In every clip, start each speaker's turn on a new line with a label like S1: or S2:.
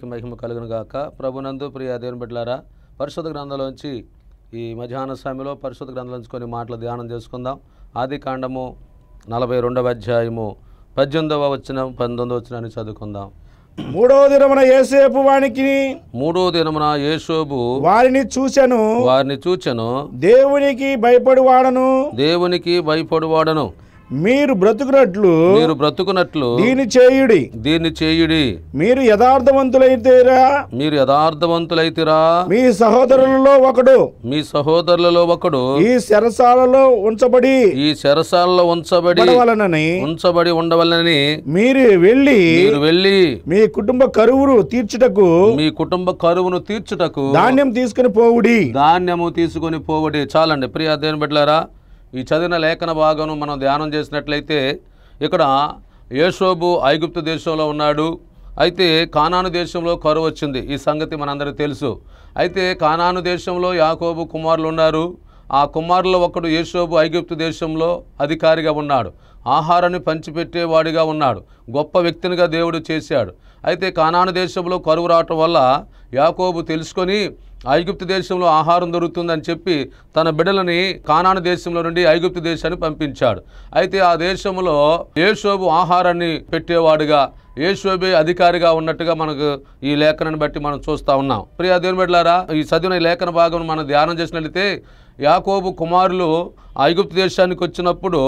S1: దేవునికి మహిమ కలుగును గాక ప్రభునందు ప్రియ దేవుని బిడ్డలారా పరిశుద్ధ గ్రంథంలోంచి ఈ మధ్యాహ్న సమయంలో పరిశుద్ధ గ్రంథంలోంచి కొన్ని మాటలు ధ్యానం చేసుకుందాం ఆది కాండము నలభై రెండవ అధ్యాయము పద్దెనిమిదవ వచ్చిన పంతొమ్మిదవ వచ్చిన చదువుకుందాం మూడో దినమున ఏసేపు వానికి మూడో దినమున ఏసోబు వారిని చూశాను వారిని చూచను దేవునికి భయపడువాడను దేవునికి భయపడువాడను మీరు
S2: బ్రతుకునట్లు మీరు
S1: బ్రతుకునట్లు దీని
S2: చేయుడి దీన్ని చేయుడి మీరు యథార్థవంతులైతేరా
S1: మీరు యథార్థవంతులైతేరా మీ
S2: సహోదరులలో ఒకడు
S1: మీ సహోదరులలో ఒకడు ఈ శరసాలలో ఉంచబడి ఈ శరసాలలో ఉంచబడి వలనని ఉంచబడి ఉండవలనని మీరు వెళ్ళి మీరు వెళ్ళి మీ కుటుంబ కరువును తీర్చుటకు మీ కుటుంబ కరువును తీర్చుటకు ధాన్యం తీసుకుని పోవుడి ధాన్యము తీసుకుని పోవుడి చాలండి ప్రియా దేని బిడ్డలారా ఈ చదివిన లేఖన భాగం మనం ధ్యానం చేసినట్లయితే ఇక్కడ యేషోబు ఐగుప్తు దేశంలో ఉన్నాడు అయితే కానాను దేశంలో కరువు వచ్చింది ఈ సంగతి మనందరికీ తెలుసు అయితే కానాను దేశంలో యాకోబు కుమారులు ఉన్నారు ఆ కుమారుల్లో ఒకడు యేషోబు ఐగుప్తు దేశంలో అధికారిగా ఉన్నాడు ఆహారాన్ని పంచిపెట్టేవాడిగా ఉన్నాడు గొప్ప వ్యక్తినిగా దేవుడు చేశాడు అయితే కానాను దేశంలో కరువు రావటం వల్ల యాకోబు తెలుసుకొని ఐగుప్తు దేశంలో ఆహారం దొరుకుతుందని చెప్పి తన బిడ్డలని కానాను దేశంలో నుండి ఐగుప్తు దేశాన్ని పంపించాడు అయితే ఆ దేశంలో ఏషోబు ఆహారాన్ని పెట్టేవాడుగా ఏషోబే అధికారిగా ఉన్నట్టుగా మనకు ఈ లేఖనాన్ని బట్టి మనం చూస్తూ ఉన్నాం ప్రియా దేవుని బిడ్డలారా ఈ చదివిన లేఖన భాగం మనం ధ్యానం చేసినట్లయితే యాకోబు కుమారులు ఐగుప్తు దేశానికి వచ్చినప్పుడు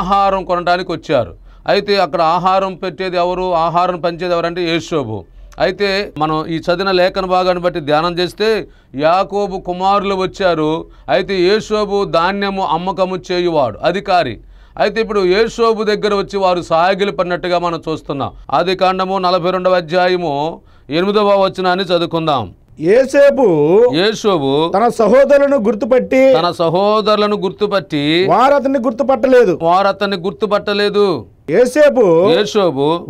S1: ఆహారం కొనడానికి వచ్చారు అయితే అక్కడ ఆహారం పెట్టేది ఎవరు ఆహారం పంచేది ఎవరంటే ఏషోబు అయితే మనం ఈ చదివిన లేఖన భాగాన్ని బట్టి ధ్యానం చేస్తే యాకోబు కుమారులు వచ్చారు అయితే యేషోబు ధాన్యము అమ్మకము చేయువాడు అధికారి అయితే ఇప్పుడు యేషోబు దగ్గర వచ్చి వారు సాగిలి పడినట్టుగా మనం చూస్తున్నాం ఆది కాండము నలభై రెండవ అధ్యాయము ఎనిమిదవ వచనాన్ని చదువుకుందాం ఏసేపు యేసోబు తన సహోదరులను గుర్తుపట్టి తన సహోదరులను గుర్తుపట్టి వారు అతన్ని గుర్తుపట్టలేదు వారు అతన్ని గుర్తుపట్టలేదు ఏసేపు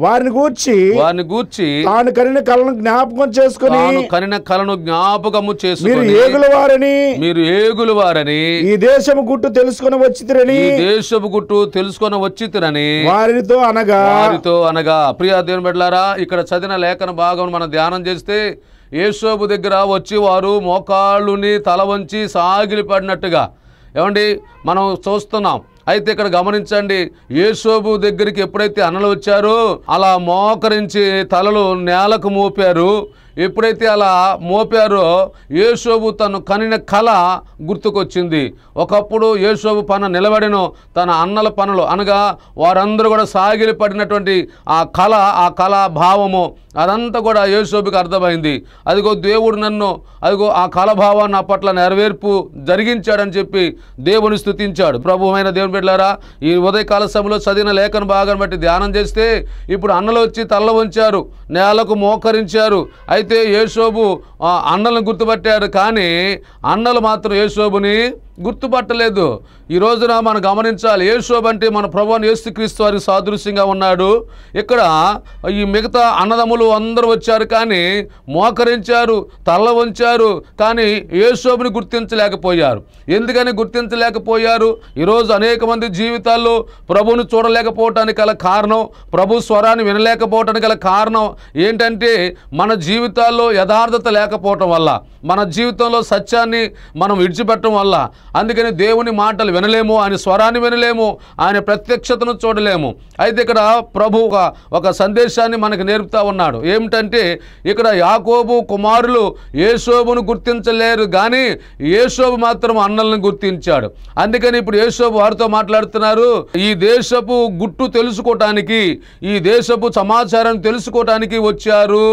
S1: వారిని గూర్చి వారిని గూర్చి తాను కనిన కలను
S2: జ్ఞాపకం చేసుకుని
S1: కనిన కలను జ్ఞాపకము చేసుకుని మీరు ఏగుల వారని మీరు ఏగులు వారని ఈ దేశము గుట్టు తెలుసుకుని వచ్చి తిరని దేశపు గుట్టు తెలుసుకొని తిరని వారితో అనగా వారితో అనగా ప్రియా దేవుని బిడ్డలారా ఇక్కడ చదివిన లేఖన భాగం మనం ధ్యానం చేస్తే యేసోబు దగ్గర వచ్చి వారు మోకాళ్ళుని తల వంచి సాగిలి పడినట్టుగా ఏమండి మనం చూస్తున్నాం అయితే ఇక్కడ గమనించండి యేసోబు దగ్గరికి ఎప్పుడైతే అన్నలు వచ్చారో అలా మోకరించి తలలు నేలకు మోపారు ఎప్పుడైతే అలా మోపారో యేషోబు తను కనిన కళ గుర్తుకొచ్చింది ఒకప్పుడు యేషోబు పన నిలబడిను తన అన్నల పనులు అనగా వారందరూ కూడా సాగిలి పడినటువంటి ఆ కళ ఆ కళాభావము భావము అదంతా కూడా యేషోబుకి అర్థమైంది అదిగో దేవుడు నన్ను అదిగో ఆ కళభావాన్ని అప్పట్ల నెరవేర్పు జరిగించాడని చెప్పి దేవుని స్థుతించాడు ప్రభువైన దేవుని బిడ్డారా ఈ ఉదయకాల సమయంలో చదివిన లేఖన భాగాన్ని బట్టి ధ్యానం చేస్తే ఇప్పుడు అన్నలు వచ్చి తల్ల ఉంచారు నేలకు మోకరించారు అయితే అయితే యేసోబు అండలను గుర్తుపట్టాడు కానీ అండలు మాత్రం యేసోబుని గుర్తుపట్టలేదు ఈ రోజున మనం గమనించాలి శోభ అంటే మన ప్రభుని యేసుక్రీస్తు వారికి సాదృశ్యంగా ఉన్నాడు ఇక్కడ ఈ మిగతా అన్నదమ్ములు అందరూ వచ్చారు కానీ మోకరించారు తల్ల వంచారు కానీ యేషోబుని గుర్తించలేకపోయారు ఎందుకని గుర్తించలేకపోయారు ఈరోజు అనేక మంది జీవితాల్లో ప్రభుని చూడలేకపోవటానికి గల కారణం ప్రభు స్వరాన్ని వినలేకపోవటానికి గల కారణం ఏంటంటే మన జీవితాల్లో యథార్థత లేకపోవటం వల్ల మన జీవితంలో సత్యాన్ని మనం విడిచిపెట్టడం వల్ల అందుకని దేవుని మాటలు వినలేము ఆయన స్వరాన్ని వినలేము ఆయన ప్రత్యక్షతను చూడలేము అయితే ఇక్కడ ప్రభు ఒక సందేశాన్ని మనకు నేర్పుతా ఉన్నాడు ఏమిటంటే ఇక్కడ యాకోబు కుమారులు యేశోబును గుర్తించలేరు కానీ యేశోబు మాత్రం అన్నలను గుర్తించాడు అందుకని ఇప్పుడు యేశోబు వారితో మాట్లాడుతున్నారు ఈ దేశపు గుట్టు తెలుసుకోవటానికి ఈ దేశపు సమాచారం తెలుసుకోవటానికి వచ్చారు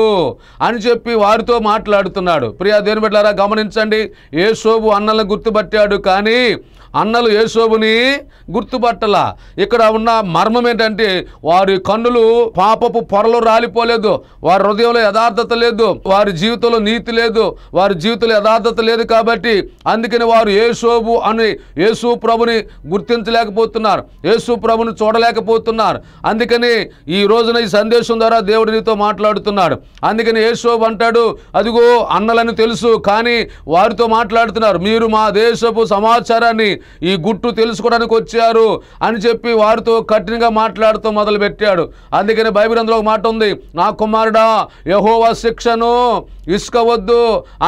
S1: అని చెప్పి వారితో మాట్లాడుతున్నాడు ప్రియా దేని గమనించండి ఏసోబు అన్నలను గుర్తుపట్టాడు కానీ అన్నలు యేసోబుని గుర్తుపట్టల ఇక్కడ ఉన్న మర్మం ఏంటంటే వారి కన్నులు పాపపు పొరలు రాలిపోలేదు వారి హృదయంలో యథార్థత లేదు వారి జీవితంలో నీతి లేదు వారి జీవితంలో యథార్థత లేదు కాబట్టి అందుకని వారు యేసోబు అని యేసు ప్రభుని గుర్తించలేకపోతున్నారు యేసు ప్రభుని చూడలేకపోతున్నారు అందుకని ఈ రోజున ఈ సందేశం ద్వారా దేవుడు నీతో మాట్లాడుతున్నాడు అందుకని యేసోబు అంటాడు అదిగో అన్నలని తెలుసు కానీ వారితో మాట్లాడుతున్నారు మీరు మా దేశపు సమాచారాన్ని ఈ గుట్టు తెలుసుకోవడానికి వచ్చారు అని చెప్పి వారితో కఠినంగా మాట్లాడుతూ మొదలుపెట్టాడు అందుకని బైబిల్ అందులో ఒక మాట ఉంది నా కుమారుడా యహోవా శిక్షను ఇసుకవద్దు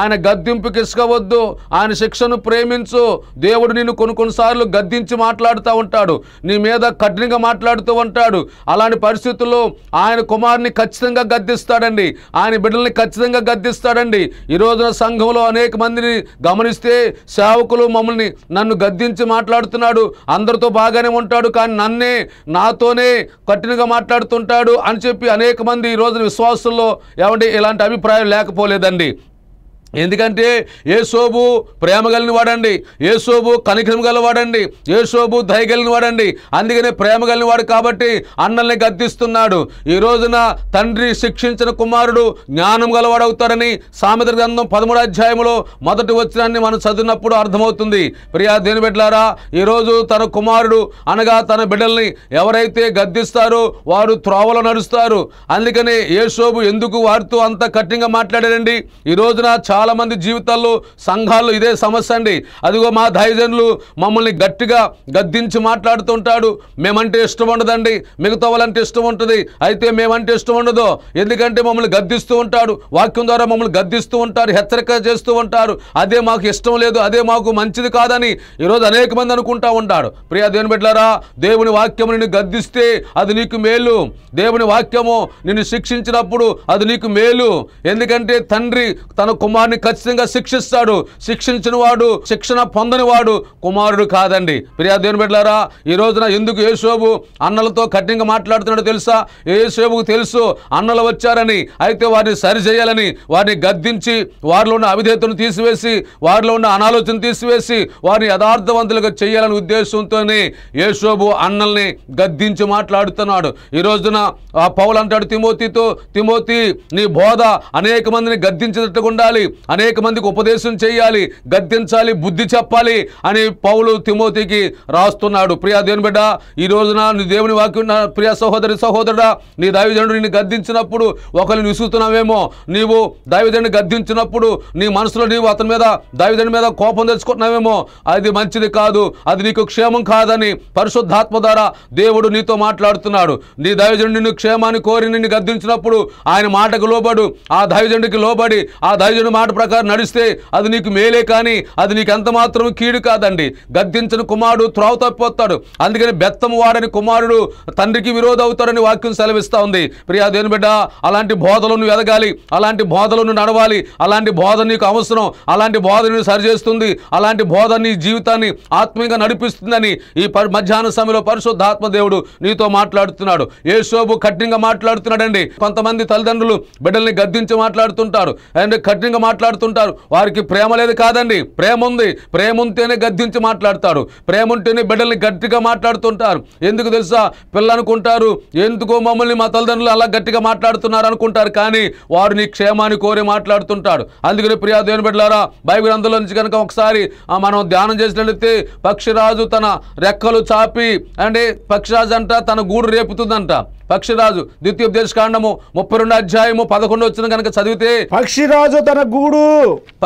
S1: ఆయన ఇసుక ఇసుకవద్దు ఆయన శిక్షను ప్రేమించు దేవుడు నిన్ను కొన్ని కొన్నిసార్లు గద్దించి మాట్లాడుతూ ఉంటాడు నీ మీద కఠినంగా మాట్లాడుతూ ఉంటాడు అలాంటి పరిస్థితుల్లో ఆయన కుమారుని ఖచ్చితంగా గద్దిస్తాడండి ఆయన బిడ్డల్ని ఖచ్చితంగా గద్దిస్తాడండి ఈ రోజున సంఘంలో అనేక మందిని గమనిస్తే సేవకులు మమ్మల్ని మనల్ని నన్ను గద్దించి మాట్లాడుతున్నాడు అందరితో బాగానే ఉంటాడు కానీ నన్నే నాతోనే కఠినంగా మాట్లాడుతుంటాడు అని చెప్పి అనేక మంది ఈరోజు విశ్వాసుల్లో ఏమంటే ఇలాంటి అభిప్రాయం లేకపోలేదండి ఎందుకంటే ఏసోబు ప్రేమ కలిగిన వాడండి ఏసోబు కనికరం వాడండి ఏసోబు కలిగిన వాడండి అందుకనే ప్రేమ కలిగిన వాడు కాబట్టి అన్నల్ని గద్దిస్తున్నాడు ఈ రోజున తండ్రి శిక్షించిన కుమారుడు జ్ఞానం గలవాడవుతాడని సామెత గ్రంథం పదమూడు అధ్యాయంలో మొదటి వచ్చినాన్ని మనం చదివినప్పుడు అర్థమవుతుంది ప్రియా దేని బిడ్డలారా ఈరోజు తన కుమారుడు అనగా తన బిడ్డల్ని ఎవరైతే గద్దిస్తారో వారు త్రోవలో నడుస్తారు అందుకనే ఏసోబు ఎందుకు వారితో అంత కఠినంగా మాట్లాడారండి ఈ రోజున చాలా చాలా మంది జీవితాల్లో సంఘాల్లో ఇదే సమస్య అండి అదిగో మా దైజన్లు మమ్మల్ని గట్టిగా గద్దించి మాట్లాడుతుంటాడు మేమంటే ఇష్టం ఉండదండి మిగతా వాళ్ళంటే ఇష్టం ఉంటుంది అయితే మేమంటే ఇష్టం ఉండదు ఎందుకంటే మమ్మల్ని గద్దిస్తూ ఉంటాడు వాక్యం ద్వారా మమ్మల్ని గద్దిస్తూ ఉంటారు హెచ్చరిక చేస్తూ ఉంటారు అదే మాకు ఇష్టం లేదు అదే మాకు మంచిది కాదని ఈరోజు అనేక మంది అనుకుంటా ఉంటాడు ప్రియా దేవుని బిడ్డారా దేవుని వాక్యం నిన్ను గద్దిస్తే అది నీకు మేలు దేవుని వాక్యము నిన్ను శిక్షించినప్పుడు అది నీకు మేలు ఎందుకంటే తండ్రి తన కుమారుని దేవుని ఖచ్చితంగా శిక్షిస్తాడు శిక్షించిన వాడు శిక్షణ పొందని వాడు కుమారుడు కాదండి ఫిర్యాదు దేవుని పెట్టారా ఈ రోజున ఎందుకు యేసోబు అన్నలతో కఠినంగా మాట్లాడుతున్నాడు తెలుసా యేసోబుకు తెలుసు అన్నలు వచ్చారని అయితే వారిని సరిచేయాలని వారిని గద్దించి వారిలో ఉన్న అవిధేతను తీసివేసి వారిలో ఉన్న అనాలోచన తీసివేసి వారిని యథార్థవంతులుగా చేయాలని ఉద్దేశంతోనే యేసోబు అన్నల్ని గద్దించి మాట్లాడుతున్నాడు ఈ రోజున పౌలు అంటాడు తిమోతితో తిమోతి నీ బోధ అనేక మందిని గద్దించేటట్టుగా ఉండాలి అనేక మందికి ఉపదేశం చేయాలి గద్దించాలి బుద్ధి చెప్పాలి అని పౌలు తిమోతికి రాస్తున్నాడు ప్రియా దేవుని బిడ్డ ఈ రోజున నీ దేవుని వాక్యం నా ప్రియ సహోదరి సహోదరుడా నీ దైవజనుడు నిన్ను గద్దించినప్పుడు ఒకరిని విసుగుతున్నావేమో నీవు దైవజనుడిని గద్దించినప్పుడు నీ మనసులో నీవు అతని మీద దైవజని మీద కోపం తెచ్చుకుంటున్నావేమో అది మంచిది కాదు అది నీకు క్షేమం కాదని పరిశుద్ధాత్మ ద్వారా దేవుడు నీతో మాట్లాడుతున్నాడు నీ దైవజనుడు నిన్ను క్షేమాన్ని కోరి నిన్ను గద్దించినప్పుడు ఆయన మాటకు లోబడు ఆ దైవజనుడికి లోబడి ఆ దైవజనుడు మాట మాట ప్రకారం నడిస్తే అది నీకు మేలే కానీ అది నీకు ఎంత మాత్రం కీడు కాదండి గద్దించిన కుమారుడు త్రోవ తప్పిపోతాడు అందుకని బెత్తం వాడని కుమారుడు తండ్రికి విరోధ అవుతాడని వాక్యం సెలవిస్తూ ఉంది ప్రియా దేని బిడ్డ అలాంటి బోధలను ఎదగాలి అలాంటి బోధలను నడవాలి అలాంటి బోధ నీకు అవసరం అలాంటి బోధ నువ్వు సరిచేస్తుంది అలాంటి బోధ నీ జీవితాన్ని ఆత్మీయంగా నడిపిస్తుందని ఈ మధ్యాహ్న సమయంలో పరిశుద్ధాత్మ దేవుడు నీతో మాట్లాడుతున్నాడు ఏ శోభు కఠినంగా మాట్లాడుతున్నాడండి కొంతమంది తల్లిదండ్రులు బిడ్డల్ని గద్దించి మాట్లాడుతుంటారు అండ్ కఠినంగా మాట్లాడుతుంటారు వారికి ప్రేమ లేదు కాదండి ప్రేమ ఉంది ప్రేమ ఉంటేనే గద్దించి మాట్లాడతారు ప్రేమ ఉంటేనే బిడ్డల్ని గట్టిగా మాట్లాడుతుంటారు ఎందుకు తెలుసా పిల్లలనుకుంటారు ఎందుకో మమ్మల్ని మా తల్లిదండ్రులు అలా గట్టిగా మాట్లాడుతున్నారు అనుకుంటారు కానీ వారు నీ క్షేమాన్ని కోరి మాట్లాడుతుంటాడు అందుకని ప్రియా దేవుని బిడ్డలారా బైబిల్ అందులో నుంచి కనుక ఒకసారి మనం ధ్యానం చేసినట్లయితే పక్షిరాజు తన రెక్కలు చాపి అంటే పక్షిరాజు అంట తన గూడు రేపుతుందంట పక్షిరాజు ద్వితీయోపదేశ కాండము ముప్పై రెండు అధ్యాయము పదకొండు వచ్చిన కనుక చదివితే పక్షిరాజు తన గూడు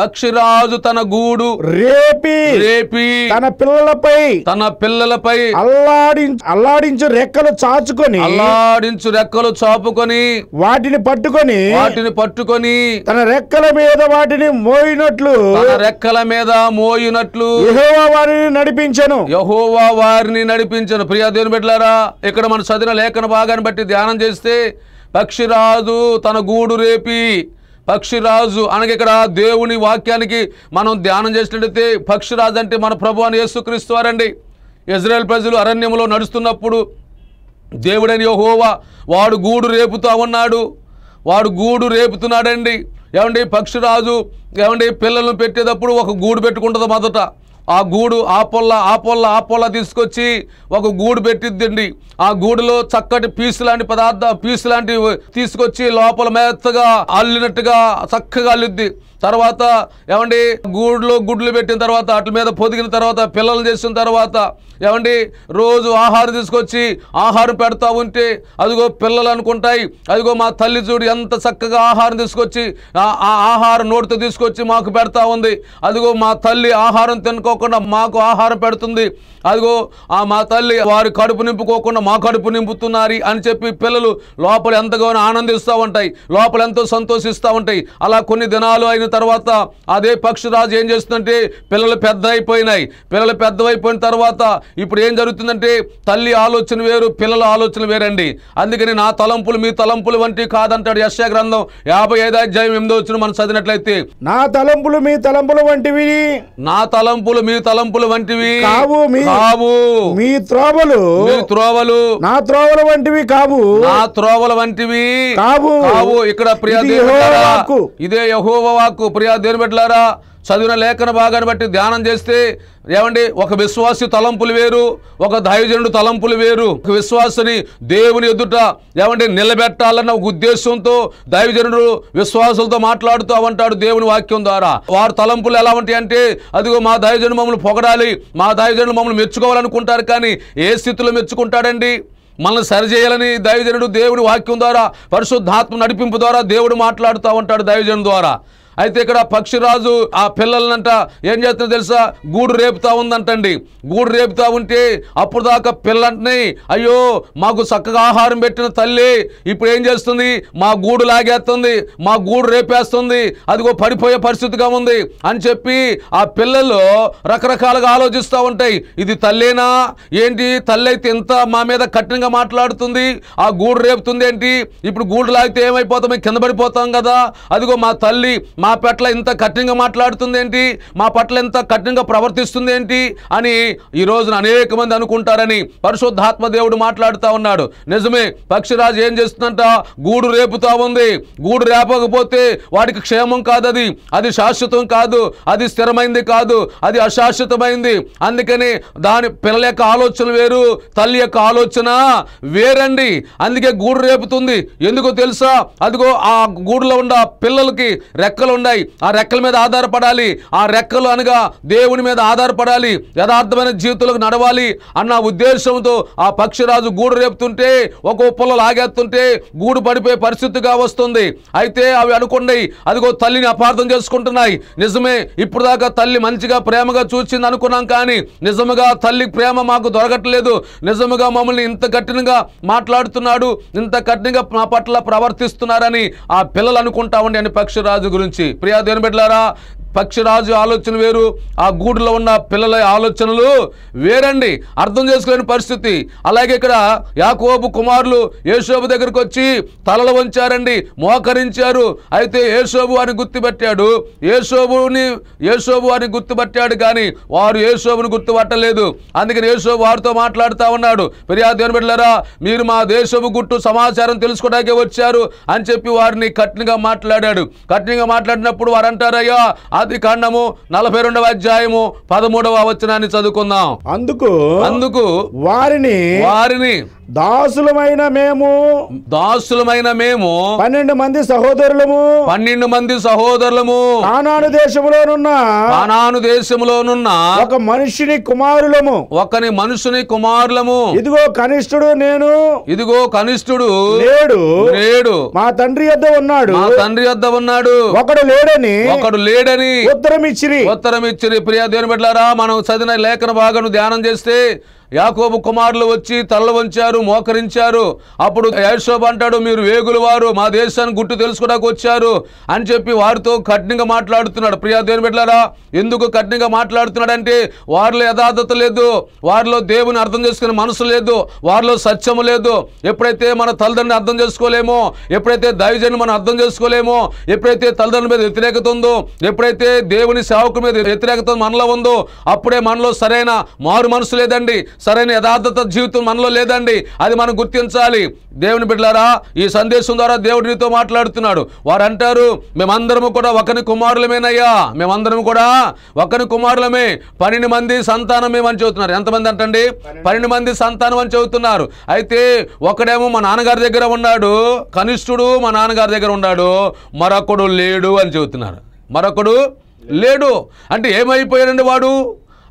S1: పక్షిరాజు తన గూడు రేపి రేపి తన పిల్లలపై తన పిల్లలపై అల్లాడి అల్లాడించు రెక్కలు చాచుకొని అల్లాడించు రెక్కలు చాపుకొని వాటిని పట్టుకొని వాటిని పట్టుకొని తన రెక్కల మీద వాటిని మోయినట్లు రెక్కల మీద మోయినట్లు యహోవా వారిని నడిపించను యహోవా వారిని నడిపించను ప్రియా దేవుని బిడ్డలారా ఇక్కడ మనం చదివిన లేఖన భాగాన్ని బట్టి ధ్యానం చేస్తే పక్షిరాజు తన గూడు రేపి పక్షిరాజు అనగా ఇక్కడ దేవుని వాక్యానికి మనం ధ్యానం చేసినట్టయితే పక్షిరాజు అంటే మన ప్రభు అని యేసుక్రీస్తు వారండి ఇజ్రాయెల్ ప్రజలు అరణ్యంలో నడుస్తున్నప్పుడు దేవుడని యహోవా వాడు గూడు రేపుతూ ఉన్నాడు వాడు గూడు రేపుతున్నాడండి ఏమండి పక్షిరాజు ఏమండి పిల్లలను పెట్టేటప్పుడు ఒక గూడు పెట్టుకుంటుంది మొదట ఆ గూడు ఆ పొల్ల ఆ పొల్ల ఆ పొల్ల తీసుకొచ్చి ఒక గూడు పెట్టిద్దండి ఆ గూడులో చక్కటి పీసు లాంటి పదార్థ పీసు లాంటివి తీసుకొచ్చి లోపల మెత్తగా అల్లినట్టుగా చక్కగా అల్లుద్ది తర్వాత ఏమండి గూడ్లో గుడ్లు పెట్టిన తర్వాత వాటి మీద పొదిగిన తర్వాత పిల్లలు చేసిన తర్వాత ఏమండి రోజు ఆహారం తీసుకొచ్చి ఆహారం పెడతా ఉంటే అదిగో పిల్లలు అనుకుంటాయి అదిగో మా తల్లి చూడు ఎంత చక్కగా ఆహారం తీసుకొచ్చి ఆ ఆహారం నోటితో తీసుకొచ్చి మాకు పెడతా ఉంది అదిగో మా తల్లి ఆహారం తినుకోకుండా మాకు ఆహారం పెడుతుంది అదిగో ఆ మా తల్లి వారి కడుపు నింపుకోకుండా మా కడుపు నింపుతున్నారు అని చెప్పి పిల్లలు లోపల ఎంతగానో ఆనందిస్తూ ఉంటాయి లోపల ఎంతో సంతోషిస్తూ ఉంటాయి అలా కొన్ని దినాలు అయిన తర్వాత అదే పక్షిరాజు ఏం చేస్తుందంటే పిల్లలు పెద్ద అయిపోయినాయి పిల్లలు పెద్దవైపోయిన తర్వాత ఇప్పుడు ఏం జరుగుతుందంటే తల్లి ఆలోచన వేరు పిల్లల ఆలోచన వేరండి అందుకని నా తలంపులు మీ తలంపులు వంటి కాదంటాడు యశ గ్రంథం యాభై ఐదు అధ్యాయం ఎనిమిది వచ్చిన మనం చదివినట్లయితే
S2: నా తలంపులు మీ తలంపులు వంటివి
S1: నా తలంపులు మీ తలంపులు వంటివి మీ త్రోవలు మీ త్రోవలు నా త్రోవల వంటివి కావు నా త్రోవల వంటివి కావు కావు ఇక్కడ ప్రియ ఇదే యహోవ నాకు ఫిర్యాదు దేని పెట్టలారా చదివిన లేఖన భాగాన్ని బట్టి ధ్యానం చేస్తే ఏమండి ఒక విశ్వాసి తలంపులు వేరు ఒక దైవజనుడు తలంపులు వేరు ఒక విశ్వాసని దేవుని ఎదుట ఏమండి నిలబెట్టాలన్న ఒక ఉద్దేశంతో దైవజనుడు విశ్వాసులతో మాట్లాడుతూ అవంటాడు దేవుని వాక్యం ద్వారా వారు తలంపులు ఎలా ఉంటాయి అంటే అదిగో మా దైవజనుడు మమ్మల్ని పొగడాలి మా దైవజనుడు మమ్మల్ని మెచ్చుకోవాలనుకుంటారు కానీ ఏ స్థితిలో మెచ్చుకుంటాడండి మనల్ని సరిచేయాలని దైవజనుడు దేవుడి వాక్యం ద్వారా పరిశుద్ధాత్మ నడిపింపు ద్వారా దేవుడు మాట్లాడుతూ ఉంటాడు దైవజను ద్వారా అయితే ఇక్కడ పక్షిరాజు ఆ పిల్లలనంట ఏం చేస్తుందో తెలుసా గూడు రేపుతా ఉందంటండి గూడు రేపుతా ఉంటే అప్పుడు దాకా పిల్లంటని అయ్యో మాకు చక్కగా ఆహారం పెట్టిన తల్లి ఇప్పుడు ఏం చేస్తుంది మా గూడు లాగేస్తుంది మా గూడు రేపేస్తుంది అదిగో పడిపోయే పరిస్థితిగా ఉంది అని చెప్పి ఆ పిల్లలు రకరకాలుగా ఆలోచిస్తూ ఉంటాయి ఇది తల్లేనా ఏంటి అయితే ఇంత మా మీద కఠినంగా మాట్లాడుతుంది ఆ గూడు రేపుతుంది ఏంటి ఇప్పుడు గూడు లాగితే ఏమైపోతాం కింద పడిపోతాం కదా అదిగో మా తల్లి మా మా పట్ల ఇంత కఠినంగా మాట్లాడుతుంది ఏంటి మా పట్ల ఇంత కఠినంగా ప్రవర్తిస్తుంది ఏంటి అని ఈ రోజున అనేక మంది అనుకుంటారని పరిశుద్ధాత్మ దేవుడు మాట్లాడుతూ ఉన్నాడు నిజమే పక్షిరాజు ఏం చేస్తుందంట గూడు రేపుతా ఉంది గూడు రేపకపోతే వాడికి క్షేమం కాదు అది అది శాశ్వతం కాదు అది స్థిరమైంది కాదు అది అశాశ్వతమైంది అందుకని దాని పిల్లల యొక్క ఆలోచన వేరు తల్లి యొక్క ఆలోచన వేరండి అందుకే గూడు రేపుతుంది ఎందుకో తెలుసా అదిగో ఆ గూడులో ఉన్న పిల్లలకి రెక్కలు ఉన్నాయి ఆ రెక్కల మీద ఆధారపడాలి ఆ రెక్కలు అనగా దేవుని మీద ఆధారపడాలి యథార్థమైన జీవితంలోకి నడవాలి అన్న ఉద్దేశంతో ఆ పక్షిరాజు గూడు రేపుతుంటే ఒక ఉప్పలో లాగేస్తుంటే గూడు పడిపోయే పరిస్థితిగా వస్తుంది అయితే అవి అనుకున్నాయి అదిగో తల్లిని అపార్థం చేసుకుంటున్నాయి నిజమే ఇప్పుడు దాకా తల్లి మంచిగా ప్రేమగా చూసింది అనుకున్నాం కానీ నిజముగా తల్లి ప్రేమ మాకు దొరకట్లేదు నిజముగా మమ్మల్ని ఇంత కఠినంగా మాట్లాడుతున్నాడు ఇంత కఠినంగా మా పట్ల ప్రవర్తిస్తున్నారని ఆ పిల్లలు అనుకుంటా ఉండే అని పక్షిరాజు గురించి వచ్చి ప్రియా దేని బిడ్డలారా పక్షిరాజు ఆలోచన వేరు ఆ గూడులో ఉన్న పిల్లల ఆలోచనలు వేరండి అర్థం చేసుకోలేని పరిస్థితి అలాగే ఇక్కడ యాకోబు కుమారులు యేషోబు దగ్గరకు వచ్చి తలలు వంచారండి మోకరించారు అయితే యేషోబు అని గుర్తుపెట్టాడు యేషోబుని యేషోబు అని గుర్తుపట్టాడు కానీ వారు యేషోబును గుర్తుపట్టలేదు అందుకని యేషోబు వారితో మాట్లాడుతూ ఉన్నాడు ఫిర్యాదు దేని మీరు మా దేశము గుట్టు సమాచారం తెలుసుకోవడానికి వచ్చారు అని చెప్పి వారిని కఠినంగా మాట్లాడాడు కఠినంగా మాట్లాడినప్పుడు వారు అంటారయ్యా ఆది కాండము నలభై రెండవ అధ్యాయము పదమూడవ వచనాన్ని చదువుకుందాం అందుకు అందుకు వారిని వారిని దాసులమైన మేము దాసులమైన మేము పన్నెండు మంది సహోదరులము పన్నెండు మంది సహోదరులము కానాను దేశములోనున్న కానాను దేశములోనున్న ఒక మనిషిని కుమారులము ఒకని మనుషుని కుమారులము ఇదిగో కనిష్ఠుడు నేను ఇదిగో కనిష్ఠుడు లేడు లేడు మా తండ్రి యొద్ద ఉన్నాడు మా తండ్రి యొద్ద ఉన్నాడు ఒకడు లేడని ఒకడు లేడని ఉత్తరం ఇచ్చి ఉత్తరం ఇచ్చి ప్రియా దేవుని బిడ్డారా మనం చదివిన లేఖన భాగం ధ్యానం చేస్తే యాకోబు కుమారులు వచ్చి తల్ల వంచారు మోకరించారు అప్పుడు యాషోబ్ అంటాడు మీరు వేగులు వారు మా దేశాన్ని గుట్టు తెలుసుకోవడానికి వచ్చారు అని చెప్పి వారితో కఠినంగా మాట్లాడుతున్నాడు ప్రియా దేని బిడ్డారా ఎందుకు కఠినంగా మాట్లాడుతున్నాడంటే వారిలో యథార్థత లేదు వారిలో దేవుని అర్థం చేసుకునే మనసు లేదు వారిలో సత్యము లేదు ఎప్పుడైతే మన తల్లిదండ్రిని అర్థం చేసుకోలేమో ఎప్పుడైతే దైవజన్ని మనం అర్థం చేసుకోలేమో ఎప్పుడైతే తల్లిదండ్రుల మీద వ్యతిరేకత ఉందో ఎప్పుడైతే దేవుని సేవకు మీద వ్యతిరేకత మనలో ఉందో అప్పుడే మనలో సరైన మారు మనసు లేదండి సరైన యథార్థత జీవితం మనలో లేదండి అది మనం గుర్తించాలి దేవుని బిడ్డలారా ఈ సందేశం ద్వారా దేవుడు నీతో మాట్లాడుతున్నాడు వారు అంటారు మేమందరము కూడా ఒకని కుమారులమేనయ్యా మేమందరం కూడా ఒకని కుమారులమే పన్నెండు మంది సంతానమే మేమని చెబుతున్నారు ఎంతమంది అంటండి పన్నెండు మంది సంతానం అని చెబుతున్నారు అయితే ఒకడేమో మా నాన్నగారి దగ్గర ఉన్నాడు కనిష్ఠుడు మా నాన్నగారి దగ్గర ఉన్నాడు మరొకడు లేడు అని చెబుతున్నారు మరొకడు లేడు అంటే ఏమైపోయాడండి వాడు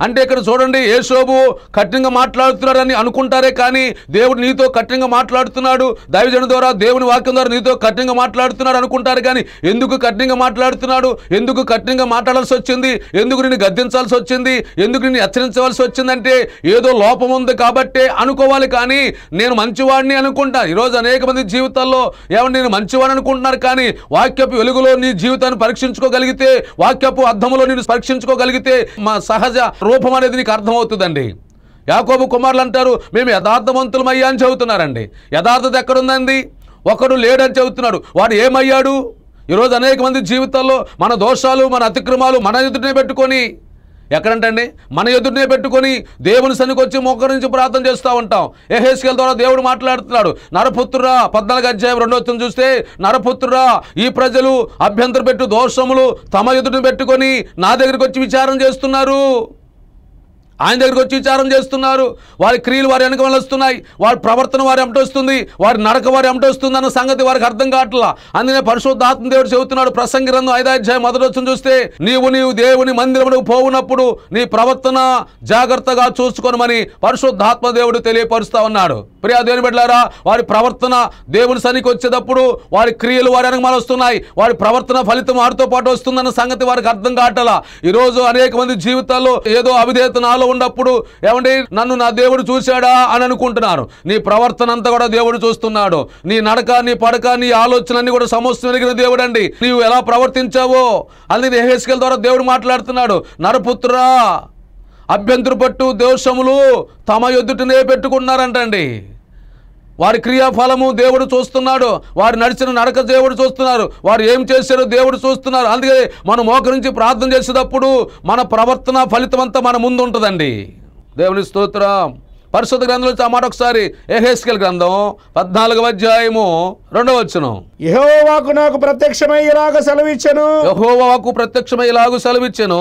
S1: అంటే ఇక్కడ చూడండి ఏషోబు కఠినంగా మాట్లాడుతున్నాడని అనుకుంటారే కానీ దేవుడు నీతో కఠినంగా మాట్లాడుతున్నాడు దైవజన ద్వారా దేవుని వాక్యం ద్వారా నీతో కఠినంగా మాట్లాడుతున్నాడు అనుకుంటారు కానీ ఎందుకు కఠినంగా మాట్లాడుతున్నాడు ఎందుకు కఠినంగా మాట్లాడాల్సి వచ్చింది ఎందుకు నిన్ను గద్దించాల్సి వచ్చింది ఎందుకు నిన్ను హెచ్చరించవలసి వచ్చిందంటే ఏదో లోపం ఉంది కాబట్టే అనుకోవాలి కానీ నేను మంచివాడిని అనుకుంటాను ఈరోజు అనేక మంది జీవితాల్లో ఏమన్నా నేను మంచివాడిని అనుకుంటున్నారు కానీ వాక్యపు వెలుగులో నీ జీవితాన్ని పరీక్షించుకోగలిగితే వాక్యపు అర్థంలో నేను పరీక్షించుకోగలిగితే మా సహజ రూపం అనేది నీకు అర్థమవుతుందండి యాకోబు కుమారులు అంటారు మేము యథార్థవంతులమయ్యా అని చెబుతున్నారండి యథార్థత ఎక్కడుందండి ఒకడు లేడని చెబుతున్నాడు వాడు ఏమయ్యాడు ఈరోజు అనేక మంది జీవితాల్లో మన దోషాలు మన అతిక్రమాలు మన ఎదుటినే పెట్టుకొని ఎక్కడంటండి మన ఎదుటినే పెట్టుకొని దేవుని సన్నికి వచ్చి మొక్క నుంచి ప్రార్థన చేస్తూ ఉంటాం ఏహెస్కేల్ ద్వారా దేవుడు మాట్లాడుతున్నాడు నరపుత్రురా పద్నాలుగు అధ్యాయం రెండో చూస్తే నరపుత్రురా ఈ ప్రజలు అభ్యంతర పెట్టు దోషములు తమ ఎదుటిని పెట్టుకొని నా దగ్గరికి వచ్చి విచారం చేస్తున్నారు ఆయన దగ్గరికి వచ్చి విచారం చేస్తున్నారు వారి క్రియలు వారి వెనక వస్తున్నాయి వారి ప్రవర్తన వారి వస్తుంది వారి నడక వారి వస్తుంది అన్న సంగతి వారికి అర్థం కావట్లా అందుకనే పరిశుద్ధాత్మ దేవుడు చెబుతున్నాడు ప్రసంగ గ్రంథం ఐదాధ్యాయం మొదటి వచ్చిన చూస్తే నీవు నీవు దేవుని మందిరము పోవునప్పుడు నీ ప్రవర్తన జాగ్రత్తగా చూసుకోనమని పరిశుద్ధాత్మ దేవుడు తెలియపరుస్తా ఉన్నాడు ప్రియా దేవుని బిడ్డారా వారి ప్రవర్తన దేవుని సనికి వచ్చేటప్పుడు వారి క్రియలు వారి వెనక వస్తున్నాయి వారి ప్రవర్తన ఫలితం వారితో పాటు వస్తుందన్న సంగతి వారికి అర్థం కావట్లా ఈరోజు అనేక మంది జీవితాల్లో ఏదో అవిధేతనాలు ఉన్నప్పుడు ఏమండి నన్ను నా దేవుడు చూశాడా అని అనుకుంటున్నాను నీ ప్రవర్తన అంతా కూడా దేవుడు చూస్తున్నాడు నీ నడక నీ పడక నీ ఆలోచనన్నీ కూడా సమస్య ఎరిగిన దేవుడు అండి నీవు ఎలా ప్రవర్తించావో అందుకే హెస్కెల్ ద్వారా దేవుడు మాట్లాడుతున్నాడు నరపుత్రా అభ్యంతరపట్టు దోషములు తమ ఎదుటనే పెట్టుకున్నారంటండి వారి క్రియాఫలము దేవుడు చూస్తున్నాడు వారు నడిచిన నడక దేవుడు చూస్తున్నారు వారు ఏం చేశారో దేవుడు చూస్తున్నారు అందుకే మనం మోకరించి ప్రార్థన చేసేటప్పుడు మన ప్రవర్తన ఫలితం అంతా మన ముందు ఉంటుందండి దేవుని స్తోత్రం పరిశుద్ధ గ్రంథంలో మరొకసారి ఎహెస్కెల్ గ్రంథం పద్నాలుగవ అధ్యాయము రెండవ వచ్చును యహోవాకు నాకు ప్రత్యక్షమై ఇలాగ సెలవిచ్చను యహోవాకు ప్రత్యక్షమై ఇలాగ సెలవిచ్చను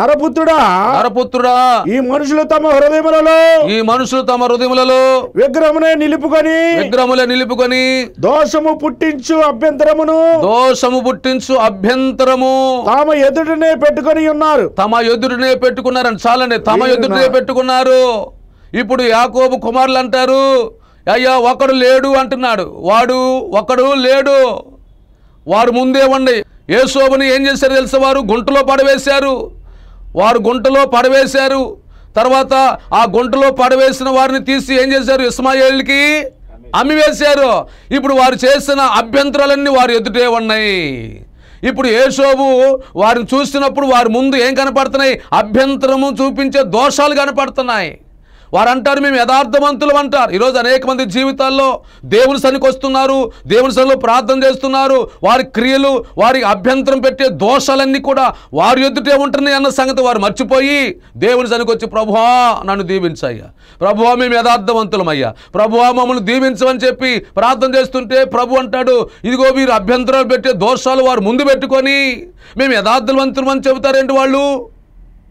S1: నరపుత్రుడా నరపుత్రుడా ఈ మనుషులు తమ హృదయములలో ఈ మనుషులు తమ హృదయములలో విగ్రహమునే నిలుపుకొని విగ్రహములే నిలుపుకొని దోషము పుట్టించు అభ్యంతరమును దోషము పుట్టించు అభ్యంతరము తమ ఎదుటనే పెట్టుకొని ఉన్నారు తమ ఎదుటనే పెట్టుకున్నారని చాలండి తమ ఎదుటనే పెట్టుకున్నారు ఇప్పుడు యాకోబు కుమారులు అంటారు అయ్యా ఒకడు లేడు అంటున్నాడు వాడు ఒకడు లేడు వారు ముందే ఉండి ఏసోబుని ఏం చేశారు తెలుసు వారు గుంటలో పడవేశారు వారు గుంటలో పడవేశారు తర్వాత ఆ గుంటలో పడవేసిన వారిని తీసి ఏం చేశారు ఇస్మాయిల్కి అమ్మివేశారు ఇప్పుడు వారు చేసిన అభ్యంతరాలన్నీ వారు ఎదుటే ఉన్నాయి ఇప్పుడు ఏషోబు వారిని చూసినప్పుడు వారి ముందు ఏం కనపడుతున్నాయి అభ్యంతరము చూపించే దోషాలు కనపడుతున్నాయి వారంటారు మేము యథార్థవంతులు అంటారు ఈరోజు అనేక మంది జీవితాల్లో దేవుని సనికి వస్తున్నారు దేవుని సనిలో ప్రార్థన చేస్తున్నారు వారి క్రియలు వారి అభ్యంతరం పెట్టే దోషాలన్నీ కూడా వారి ఎదుటే ఉంటున్నాయి అన్న సంగతి వారు మర్చిపోయి దేవుని సనికి వచ్చి ప్రభువా నన్ను దీవించయ్యా ప్రభువా మేము అయ్యా ప్రభువా మమ్మల్ని దీవించమని చెప్పి ప్రార్థన చేస్తుంటే ప్రభు అంటాడు ఇదిగో వీరు అభ్యంతరాలు పెట్టే దోషాలు వారు ముందు పెట్టుకొని మేము యథార్థవంతులమని చెబుతారేంటి వాళ్ళు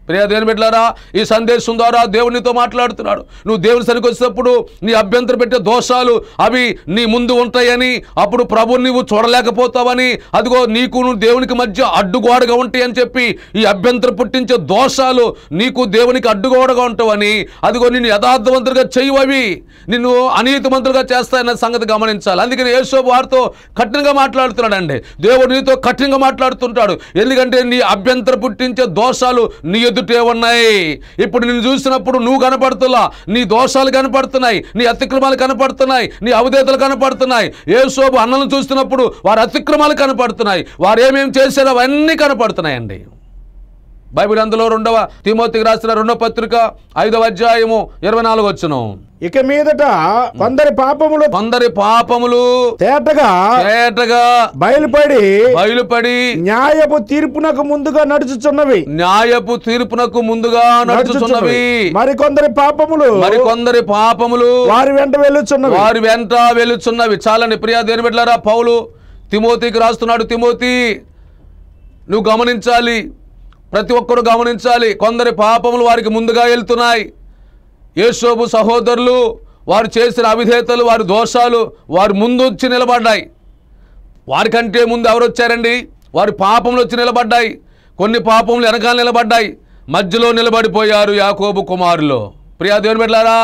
S1: ప్రియ దేవుని బిడ్డలారా ఈ సందేశం ద్వారా దేవునితో మాట్లాడుతున్నాడు నువ్వు దేవుని సరికి వచ్చినప్పుడు నీ అభ్యంతరం పెట్టే దోషాలు అవి నీ ముందు ఉంటాయని అప్పుడు ప్రభుని నువ్వు చూడలేకపోతావని అదిగో నీకు నువ్వు దేవునికి మధ్య అడ్డుగోడగా ఉంటాయని చెప్పి ఈ అభ్యంతరం పుట్టించే దోషాలు నీకు దేవునికి అడ్డుగోడగా ఉంటావని అదిగో నిన్ను యథార్థవంతులుగా అవి నిన్ను అనీతిమంతులుగా చేస్తాయన్న సంగతి గమనించాలి అందుకని యేసోబు వారితో కఠినంగా మాట్లాడుతున్నాడు దేవుడు నీతో కఠినంగా మాట్లాడుతుంటాడు ఎందుకంటే నీ అభ్యంతరం పుట్టించే దోషాలు నీ ఎదుటే ఉన్నాయి ఇప్పుడు నేను చూసినప్పుడు నువ్వు కనపడుతున్నా నీ దోషాలు కనపడుతున్నాయి నీ అతిక్రమాలు కనపడుతున్నాయి నీ అవధేతలు కనపడుతున్నాయి ఏ సోపు అన్నలను చూసినప్పుడు వారి అతిక్రమాలు కనపడుతున్నాయి వారు ఏమేమి చేశారో అవన్నీ కనపడుతున్నాయండి బైబిల్ అందులో రెండవ తిమోతికి రాసిన రెండవ పత్రిక ఐదవ అధ్యాయము ఇరవై నాలుగు వచ్చును
S2: ఇక మీదట కొందరి పాపములు కొందరి
S1: పాపములు తేటగా తేటగా బయలుపడి బయలుపడి న్యాయపు తీర్పునకు ముందుగా నడుచుచున్నవి న్యాయపు తీర్పునకు ముందుగా నడుచుచున్నవి
S2: మరికొందరి పాపములు
S1: మరికొందరి పాపములు వారి వెంట వెళ్ళుచున్నవి వారి వెంట వెళ్ళుచున్నవి చాలని ప్రియా దేని బిడ్డారా పౌలు తిమోతికి రాస్తున్నాడు తిమోతి నువ్వు గమనించాలి ప్రతి ఒక్కరు గమనించాలి కొందరి పాపములు వారికి ముందుగా వెళ్తున్నాయి యేసోబు సహోదరులు వారు చేసిన అవిధేతలు వారి దోషాలు వారు ముందు వచ్చి నిలబడ్డాయి వారికంటే ముందు ఎవరు వచ్చారండి వారి పాపములు వచ్చి నిలబడ్డాయి కొన్ని పాపములు వెనకాల నిలబడ్డాయి మధ్యలో నిలబడిపోయారు యాకోబు కుమారులు ప్రియా దేవుని పెట్టారా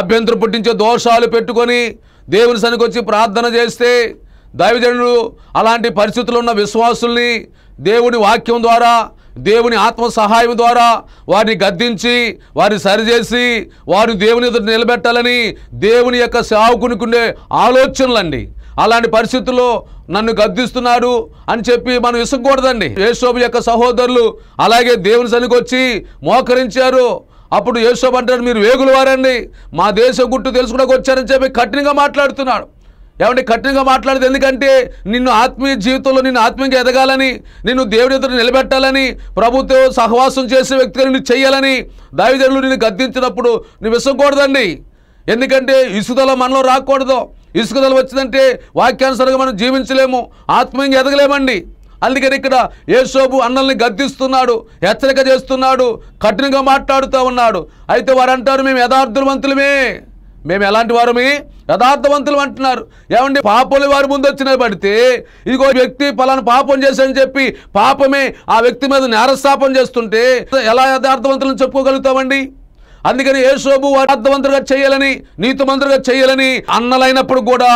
S1: అభ్యంతరం పుట్టించే దోషాలు పెట్టుకొని దేవుని సనికి వచ్చి ప్రార్థన చేస్తే దైవజనుడు అలాంటి పరిస్థితులు ఉన్న విశ్వాసుల్ని దేవుని వాక్యం ద్వారా దేవుని ఆత్మ సహాయం ద్వారా వారిని గద్దించి వారిని సరిచేసి వారు దేవుని ఎదురు నిలబెట్టాలని దేవుని యొక్క సేవకునికుండే ఆలోచనలండి అలాంటి పరిస్థితుల్లో నన్ను గద్దిస్తున్నాడు అని చెప్పి మనం ఇసుకూడదండి యేసోబు యొక్క సహోదరులు అలాగే దేవుని సన్నికి వచ్చి మోకరించారు అప్పుడు యేసోబు అంటారు మీరు వేగులు వారండి మా దేశం గుట్టు తెలుసుకోవడానికి వచ్చారని చెప్పి కఠినంగా మాట్లాడుతున్నాడు ఏమంటే కఠినంగా మాట్లాడేది ఎందుకంటే నిన్ను ఆత్మీయ జీవితంలో నిన్ను ఆత్మీయంగా ఎదగాలని నిన్ను దేవుడి ఎదురు నిలబెట్టాలని ప్రభుత్వం సహవాసం చేసే వ్యక్తిగా నిన్ను చేయాలని దావిదరులు నిన్ను గద్దించినప్పుడు నువ్వు విసకూడదండి ఎందుకంటే ఇసుకదల మనలో రాకూడదు ఇసుకదల వచ్చిందంటే వాక్యానుసరంగా మనం జీవించలేము ఆత్మీయంగా ఎదగలేమండి అందుకని ఇక్కడ యేసోబు అన్నల్ని గద్దిస్తున్నాడు హెచ్చరిక చేస్తున్నాడు కఠినంగా మాట్లాడుతూ ఉన్నాడు అయితే వారంటారు మేము యథార్థవంతులమే మేము ఎలాంటి వారమే యథార్థవంతులు అంటున్నారు ఏమండి పాపలు వారి ముందు వచ్చిన పడితే ఇదిగో వ్యక్తి పలానా పాపం చేశాని చెప్పి పాపమే ఆ వ్యక్తి మీద నేరస్థాపన చేస్తుంటే ఎలా యథార్థవంతులను చెప్పుకోగలుగుతామండి అందుకని యేసోబు అర్థవంతుడుగా చేయాలని నీతిమంతులుగా చేయాలని అన్నలైనప్పుడు కూడా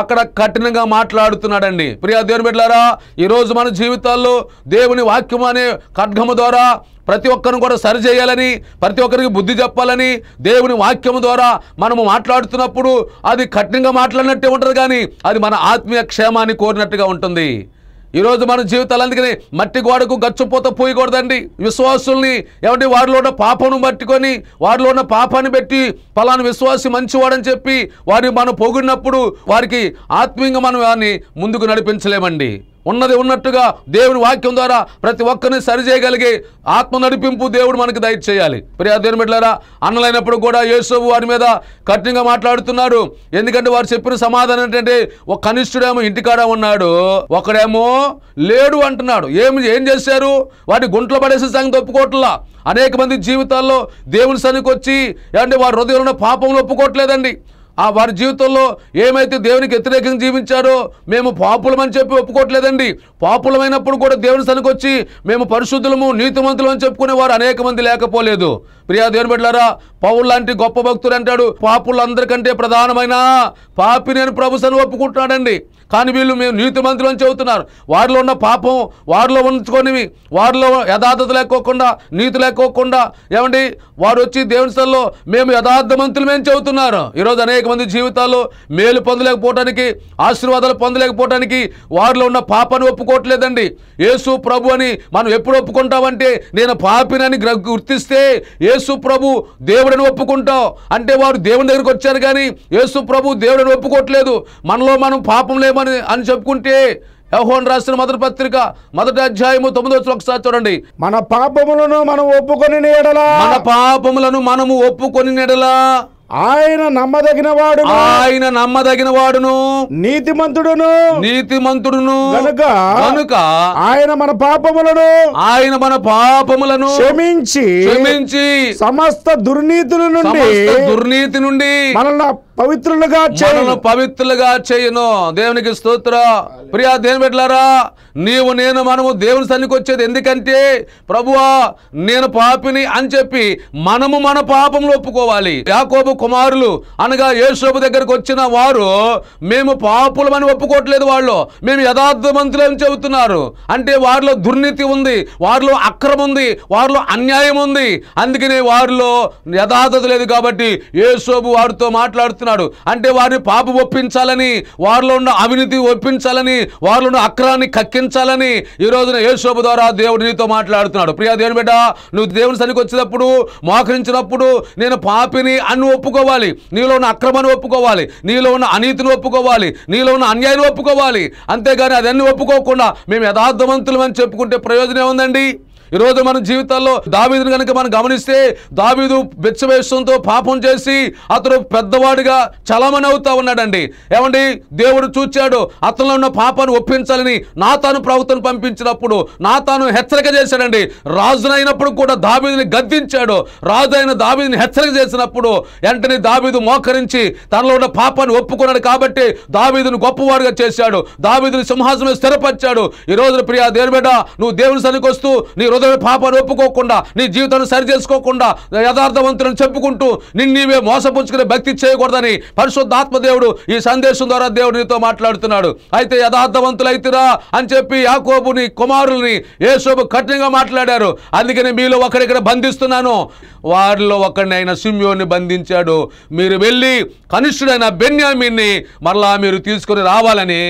S1: అక్కడ కఠినంగా మాట్లాడుతున్నాడండి ప్రియా దేవుని బిడ్డారా ఈరోజు మన జీవితాల్లో దేవుని వాక్యం అనే ఖడ్గము ద్వారా ప్రతి ఒక్కరిని కూడా సరిచేయాలని ప్రతి ఒక్కరికి బుద్ధి చెప్పాలని దేవుని వాక్యం ద్వారా మనము మాట్లాడుతున్నప్పుడు అది కఠినంగా మాట్లాడినట్టే ఉంటుంది కానీ అది మన ఆత్మీయ క్షేమాన్ని కోరినట్టుగా ఉంటుంది ఈరోజు మన జీవితాలు అందుకని మట్టి గోడకు గచ్చుపోత పోయకూడదండి విశ్వాసుల్ని ఏమంటే వారిలో ఉన్న పాపను పట్టుకొని వారిలో ఉన్న పాపాన్ని పెట్టి పలాను విశ్వాసి మంచివాడని చెప్పి వారిని మనం పొగిడినప్పుడు వారికి ఆత్మీయంగా మనం వారిని ముందుకు నడిపించలేమండి ఉన్నది ఉన్నట్టుగా దేవుని వాక్యం ద్వారా ప్రతి ఒక్కరిని సరిచేయగలిగి ఆత్మ నడిపింపు దేవుడు మనకు దయచేయాలి ప్రియా దేవుని బిడ్డారా అన్నలైనప్పుడు కూడా యేసు వారి మీద కఠినంగా మాట్లాడుతున్నారు ఎందుకంటే వారు చెప్పిన సమాధానం ఏంటంటే ఒక కనిష్ఠుడేమో ఇంటికాడ ఉన్నాడు ఒకడేమో లేడు అంటున్నాడు ఏమి ఏం చేశారు వాటి గుంట్లో పడేసే సంగతి ఒప్పుకోవట్లా అనేక మంది జీవితాల్లో దేవుని వచ్చి అంటే వారి హృదయంలో పాపంలో ఒప్పుకోవట్లేదండి ఆ వారి జీవితంలో ఏమైతే దేవునికి వ్యతిరేకంగా జీవించారో మేము పాపులమని చెప్పి ఒప్పుకోవట్లేదండి పాపులమైనప్పుడు కూడా దేవుని సనికొచ్చి మేము పరిశుద్ధులము నీతిమంతులు అని చెప్పుకునే వారు అనేక మంది లేకపోలేదు ప్రియా దేవుని బిడ్డారా పౌరు లాంటి గొప్ప భక్తులు అంటాడు పాపులందరికంటే ప్రధానమైన పాపి నేను ప్రభు ఒప్పుకుంటున్నాడండి కానీ వీళ్ళు మేము నీతి నీతిమంతులని చెబుతున్నారు వారిలో ఉన్న పాపం వారిలో ఉంచుకొని వారిలో యథార్థత లేకోకుండా నీతి లేకోకుండా ఏమండి వారు వచ్చి దేవుని స్థలంలో మేము యథార్థమంతులమేని చెబుతున్నారు ఈరోజు అనేక మంది జీవితాల్లో మేలు పొందలేకపోవటానికి ఆశీర్వాదాలు పొందలేకపోవటానికి వారిలో ఉన్న పాపాన్ని ఒప్పుకోవట్లేదండి యేసు ప్రభు అని మనం ఎప్పుడు ఒప్పుకుంటామంటే నేను పాపినని గుర్తిస్తే యేసు ప్రభు దేవుడిని ఒప్పుకుంటాం అంటే వారు దేవుని దగ్గరికి వచ్చారు కానీ యేసు ప్రభు దేవుడిని ఒప్పుకోవట్లేదు మనలో మనం పాపం లేమని అని అని చెప్పుకుంటే యహోన్ రాసిన మొదటి పత్రిక మొదటి అధ్యాయము తొమ్మిది వచ్చిన ఒకసారి చూడండి మన పాపములను మనం ఒప్పుకొని నీడలా మన పాపములను మనము ఒప్పుకొని నీడలా ఆయన నమ్మదగిన వాడు ఆయన నమ్మదగిన వాడును నీతిమంతుడును నీతిమంతుడును కనుక కనుక
S2: ఆయన మన పాపములను ఆయన మన పాపములను క్షమించి క్షమించి సమస్త దుర్నీతుల నుండి
S1: దుర్నీతి నుండి మనల్ని పవిత్రులుగా చేయను పవిత్రులుగా చేయను దేవునికి స్తోత్ర ప్రియా దేని పెట్లారా నీవు నేను మనము దేవుని సన్నికి వచ్చేది ఎందుకంటే ప్రభువా నేను పాపిని అని చెప్పి మనము మన పాపంలో ఒప్పుకోవాలి యాకోబు కుమారులు అనగా యేసోపు దగ్గరకు వచ్చిన వారు మేము పాపులమని ఒప్పుకోవట్లేదు వాళ్ళు మేము అని చెబుతున్నారు అంటే వారిలో దుర్నీతి ఉంది వారిలో అక్రమం ఉంది వారిలో అన్యాయం ఉంది అందుకనే వారిలో యథార్థత లేదు కాబట్టి యేసోబు వారితో మాట్లాడుతున్నారు ఉన్నాడు అంటే వారిని పాప ఒప్పించాలని వారిలో ఉన్న అవినీతి ఒప్పించాలని వారిలో ఉన్న అక్రాన్ని కక్కించాలని ఈ రోజున యేసోపు ద్వారా దేవుడు నీతో మాట్లాడుతున్నాడు ప్రియా దేవుని బిడ్డ నువ్వు దేవుని సరికి వచ్చినప్పుడు మోకరించినప్పుడు నేను పాపిని అన్ను ఒప్పుకోవాలి నీలో ఉన్న అక్రమాన్ని ఒప్పుకోవాలి నీలో ఉన్న అనీతిని ఒప్పుకోవాలి నీలో ఉన్న అన్యాయాన్ని ఒప్పుకోవాలి అంతేగాని అదన్నీ ఒప్పుకోకుండా మేము అని చెప్పుకుంటే ప్రయోజనం ఉందండి ఈరోజు మన జీవితాల్లో దావీదును కనుక మనం గమనిస్తే దావీదు బెచ్చవేషంతో పాపం చేసి అతను పెద్దవాడిగా చలమని అవుతా ఉన్నాడండి ఏమండి దేవుడు చూచాడు అతనిలో ఉన్న పాపాన్ని ఒప్పించాలని నా తాను ప్రభుత్వం పంపించినప్పుడు నా తాను హెచ్చరిక చేశాడండి రాజునైనప్పుడు కూడా దావీదిని గద్దించాడు రాజు అయిన దావీదిని హెచ్చరిక చేసినప్పుడు వెంటనే దావీదు మోకరించి తనలో ఉన్న పాపాన్ని ఒప్పుకున్నాడు కాబట్టి దావీదును గొప్పవాడుగా చేశాడు దావీదుని సింహాసనం స్థిరపరిచాడు ఈ రోజున ప్రియా దేవుడా నువ్వు దేవుని సన్నికొస్తూ నీ సోదరు పాపను ఒప్పుకోకుండా నీ జీవితాన్ని సరిచేసుకోకుండా యథార్థవంతులను చెప్పుకుంటూ నిన్ను నీవే మోసపుచ్చుకునే భక్తి చేయకూడదని పరిశుద్ధ ఆత్మదేవుడు ఈ సందేశం ద్వారా దేవుడు నీతో మాట్లాడుతున్నాడు అయితే యథార్థవంతులైతురా అని చెప్పి యాకోబుని కుమారుల్ని ఏసోబు కఠినంగా మాట్లాడారు అందుకని మీలో ఒకరిక్కడ బంధిస్తున్నాను వారిలో ఒకరిని ఆయన సింహోని బంధించాడు మీరు వెళ్ళి కనిష్ఠుడైన బెన్యామిన్ని మరలా మీరు తీసుకుని రావాలని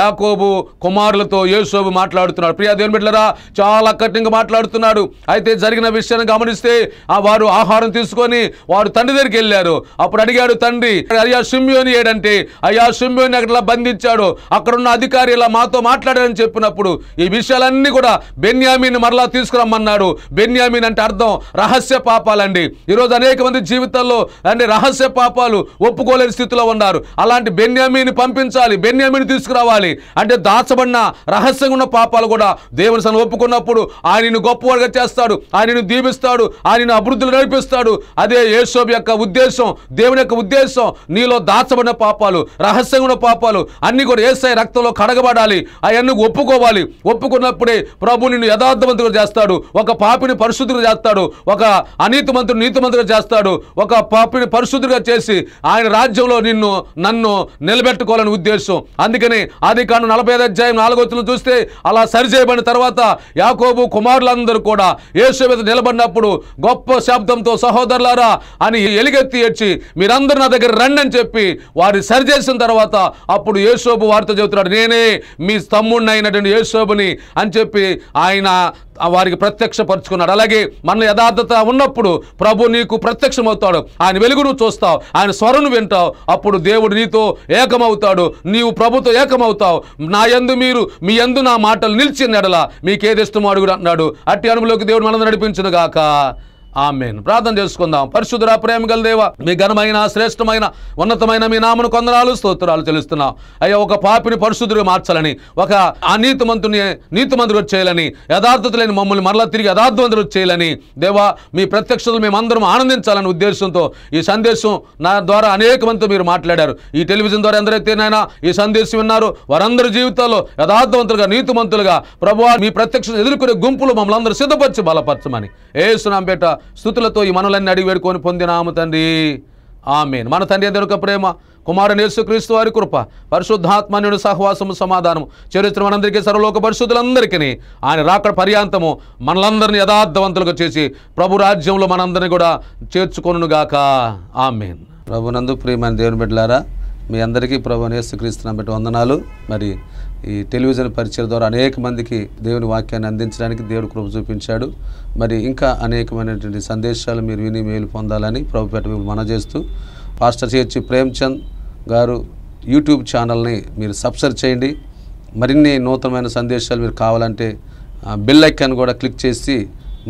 S1: యాకోబు కుమారులతో యేసోబు మాట్లాడుతున్నాడు ప్రియా దేవుని బిడ్డరా చాలా కఠినంగా మాట్లాడు మాట్లాడుతున్నాడు అయితే జరిగిన విషయాన్ని గమనిస్తే ఆ వారు ఆహారం తీసుకొని వారు తండ్రి దగ్గరికి వెళ్ళారు అప్పుడు అడిగాడు తండ్రి అయ్యా షిమ్యోని ఏడంటే అయ్యా షిమ్యోని అక్కడ బంధించాడు అక్కడున్న అధికారి ఇలా మాతో మాట్లాడారని చెప్పినప్పుడు ఈ విషయాలన్నీ కూడా బెన్యామీని మరలా తీసుకురమ్మన్నాడు బెన్యామీన్ అంటే అర్థం రహస్య పాపాలండి ఈరోజు అనేక మంది జీవితాల్లో అండి రహస్య పాపాలు ఒప్పుకోలేని స్థితిలో ఉన్నారు అలాంటి బెన్యామీని పంపించాలి బెన్యామీని తీసుకురావాలి అంటే దాచబడిన రహస్యంగా ఉన్న పాపాలు కూడా దేవుని సన్న ఒప్పుకున్నప్పుడు ఆయన నిన్ను గొప్పవాడిగా చేస్తాడు ఆయనను దీవిస్తాడు దీపిస్తాడు ఆయన నిన్ను అభివృద్ధులు నడిపిస్తాడు అదే యేసో యొక్క ఉద్దేశం దేవుని యొక్క ఉద్దేశం నీలో దాచబడిన పాపాలు రహస్యమైన పాపాలు అన్నీ కూడా ఏసై రక్తంలో కడగబడాలి అవన్నీ ఒప్పుకోవాలి ఒప్పుకున్నప్పుడే ప్రభు నిన్ను యథార్థవంతుడు చేస్తాడు ఒక పాపిని పరిశుద్ధులు చేస్తాడు ఒక అనీతి నీతి నీతిమంతుడు చేస్తాడు ఒక పాపిని పరిశుద్ధిగా చేసి ఆయన రాజ్యంలో నిన్ను నన్ను నిలబెట్టుకోవాలని ఉద్దేశం అందుకని ఆది కాను నలభై ఐదు అధ్యాయం నాలుగో చూస్తే అలా సరిచేయబడిన తర్వాత యాకోబు కుమారుల ప్రజలందరూ కూడా యేసు మీద నిలబడినప్పుడు గొప్ప శబ్దంతో సహోదరులారా అని ఎలుగెత్తి ఏడ్చి మీరందరూ నా దగ్గర రండి అని చెప్పి వారిని సరిచేసిన తర్వాత అప్పుడు యేసోబు వారితో చెబుతున్నాడు నేనే మీ తమ్ముడిని అయినటువంటి యేసోబుని అని చెప్పి ఆయన వారికి పరుచుకున్నాడు అలాగే మన యథార్థత ఉన్నప్పుడు ప్రభు నీకు ప్రత్యక్షమవుతాడు ఆయన నువ్వు చూస్తావు ఆయన స్వరను వింటావు అప్పుడు దేవుడు నీతో ఏకమవుతాడు నీవు ప్రభుతో ఏకమవుతావు నా ఎందు మీరు మీ ఎందు నా మాటలు నిలిచిన ఎడల మీకేదిష్టమో అడుగుడు అన్నాడు అట్టి అనుభవంలోకి దేవుడు మనం నడిపించను గాక ఆమెన్ ప్రార్థన చేసుకుందాం పరిశుద్ధురా ప్రేమ గల దేవ మీ ఘనమైన శ్రేష్టమైన ఉన్నతమైన మీ నామను కొందనాలు స్తోత్రాలు తెలుస్తున్నాం అయ్యా ఒక పాపిని పరిశుద్ధుడిగా మార్చాలని ఒక నీతి నీతిమంతుడు చేయాలని యథార్థత లేని మమ్మల్ని మరలా తిరిగి యథార్థవంతుడు చేయాలని దేవా మీ ప్రత్యక్షతలు మేమందరం ఆనందించాలని ఉద్దేశంతో ఈ సందేశం నా ద్వారా అనేక మందితో మీరు మాట్లాడారు ఈ టెలివిజన్ ద్వారా ఎందరైతే నాయన ఈ సందేశం విన్నారు వారందరి జీవితాల్లో యథార్థవంతులుగా నీతిమంతులుగా ప్రభు మీ ప్రత్యక్ష ఎదుర్కొనే గుంపులు మమ్మల్ని అందరూ సిద్ధపరిచి బలపరచమని ఏ సునాంపేట స్థుతులతో ఈ మనలన్నీ అడిగి వేడుకొని పొందినాము తండ్రి ఆమెన్ మన తండ్రి అందరిక ప్రేమ కుమారుని యేసుక్రీస్తు వారి కృప నేను సహవాసము సమాధానము చరిత్ర మనందరికీ సర్వలోక పరిశుద్ధులందరికీ ఆయన రాక పర్యాంతము మనలందరినీ యథార్థవంతులుగా చేసి ప్రభు రాజ్యంలో మనందరినీ కూడా చేర్చుకొనుగాక ఆమెన్ ప్రభునందు ప్రియమైన దేవుని బిడ్డలారా మీ అందరికీ ప్రభు యేసుక్రీస్తున్న బిడ్డ వందనాలు మరి ఈ టెలివిజన్ పరిచయం ద్వారా అనేక మందికి దేవుని వాక్యాన్ని అందించడానికి దేవుడు కృప చూపించాడు మరి ఇంకా అనేకమైనటువంటి సందేశాలు మీరు విని మేలు పొందాలని ప్రభుపేట మేము మన చేస్తూ పాస్టర్ చేర్చి ప్రేమ్చంద్ గారు యూట్యూబ్ ఛానల్ని మీరు సబ్స్క్రైబ్ చేయండి మరిన్ని నూతనమైన సందేశాలు మీరు కావాలంటే బిల్ ఐకాన్ కూడా క్లిక్ చేసి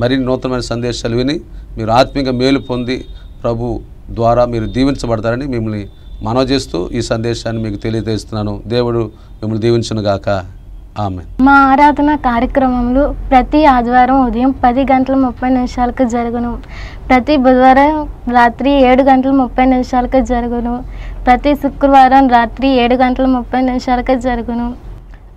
S1: మరిన్ని నూతనమైన సందేశాలు విని మీరు ఆత్మీయంగా మేలు పొంది ప్రభు ద్వారా మీరు దీవించబడతారని మిమ్మల్ని మనోజిస్తూ ఈ సందేశాన్ని మీకు తెలియజేస్తున్నాను దేవుడు మిమ్మల్ని దీవించునుగాక ఆమె
S2: మా ఆరాధన కార్యక్రమంలో ప్రతి ఆదివారం ఉదయం పది గంటల ముప్పై నిమిషాలకు జరుగును ప్రతి బుధవారం రాత్రి ఏడు గంటల ముప్పై నిమిషాలకు జరుగును ప్రతి శుక్రవారం రాత్రి ఏడు గంటల ముప్పై నిమిషాలకు జరుగును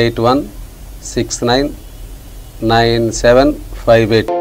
S1: eight one six nine nine seven five eight